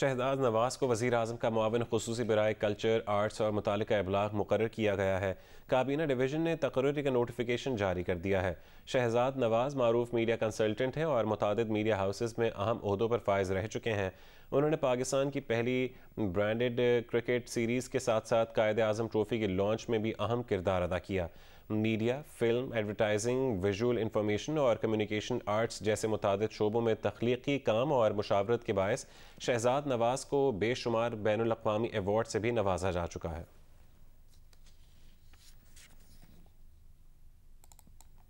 शहदाज नवाज को वजी अजम का मावन खसूस बरए कल्चर आर्ट्स और मुतल अबलाग मुकर किया गया है काबीना डिवीजन ने तकर्री का नोटिफिकेशन जारी कर दिया है शहजाद नवाज मरूफ मीडिया कंसल्टेंट हैं और मुतद मीडिया हाउसेज में अहम अहदों पर फायज रह चुके हैं उन्होंने पाकिस्तान की पहली ब्रांडेड क्रिकेट सीरीज़ के साथ साथ कायद अजम ट्रॉफ़ी के लॉन्च में भी अहम किरदार अदा किया media film advertising visual information और कम्युनिकेशन आर्ट्स जैसे मुतद शोबों में तख्लीकी काम और मुशावरत के बायस शहजाद नवाज़ को बेशुमार बैन अवी एवॉर्ड से भी नवाजा जा चुका है